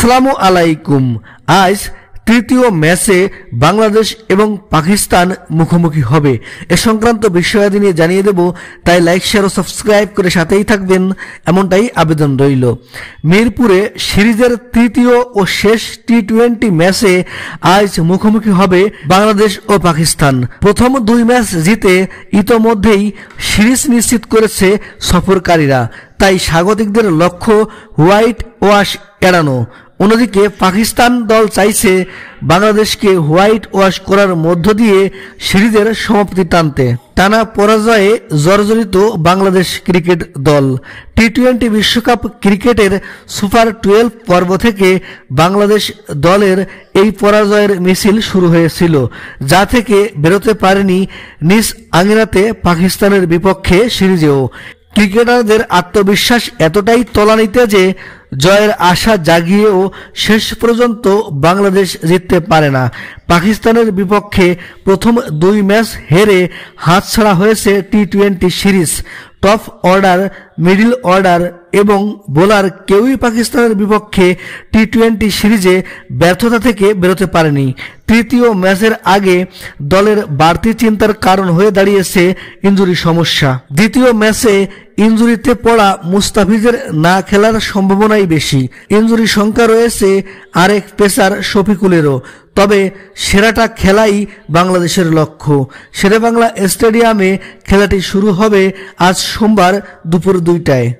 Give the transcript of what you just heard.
আসসালামু আলাইকুম আজ তৃতীয় ম্যাচে বাংলাদেশ এবং পাকিস্তান মুখোমুখি হবে এ সংক্রান্ত বিষয়াদি নিয়ে জানিয়ে দেব তাই লাইক শেয়ার ও সাবস্ক্রাইব করে সাথেই থাকবেন এমনটাই আবেদন রইল মিরপুরে সিরিজের তৃতীয় ও শেষ টি টোয়েন্টি ম্যাচে আজ মুখোমুখি হবে বাংলাদেশ ও পাকিস্তান প্রথম দুই ম্যাচ জিতে ইতোমধ্যেই সিরিজ নিশ্চিত করেছে সফরকারীরা তাই স্বাগতিকদের লক্ষ্য হোয়াইট ওয়াশ এড়ানো অন্যদিকে পাকিস্তান দল চাইছে বাংলাদেশকে হোয়াইট ওয়াশ করার মধ্য দিয়ে সিরিজের সমাপ্তি টানতে টানা পরাজয়ে জর্জরিত বাংলাদেশ ক্রিকেট দল টি টোয়েন্টি বিশ্বকাপ ক্রিকেটের সুপার টুয়েলভ পর্ব থেকে বাংলাদেশ দলের এই পরাজয়ের মিছিল শুরু হয়েছিল যা থেকে বেরোতে পারেনি নিজ আঙিনাতে পাকিস্তানের বিপক্ষে সিরিজেও ক্রিকেটারদের আত্মবিশ্বাস এতটাই তলানিতে যে জয়ের আশা জাগিয়েও শেষ পর্যন্ত বাংলাদেশ জিততে পারে না পাকিস্তানের বিপক্ষে প্রথম দুই ম্যাচ হেরে হাতছাড়া হয়েছে T twenty series top order middle order এবং বোলার কেউই পাকিস্তানের বিপক্ষে টি টোয়েন্টি সিরিজে ব্যর্থতা থেকে বেরোতে পারেনি তৃতীয় ম্যাচের আগে দলের বাড়তি চিন্তার কারণ হয়ে দাঁড়িয়েছে ইঞ্জুরি সমস্যা দ্বিতীয় ম্যাচে ইঞ্জুরিতে পড়া মুস্তাফিজের না খেলার সম্ভাবনাই বেশি ইঞ্জুরি সংখ্যা রয়েছে আরেক পেসার শফিকুলেরও তবে সেরাটা খেলাই বাংলাদেশের লক্ষ্য বাংলা স্টেডিয়ামে খেলাটি শুরু হবে আজ সোমবার দুপুর দুইটায়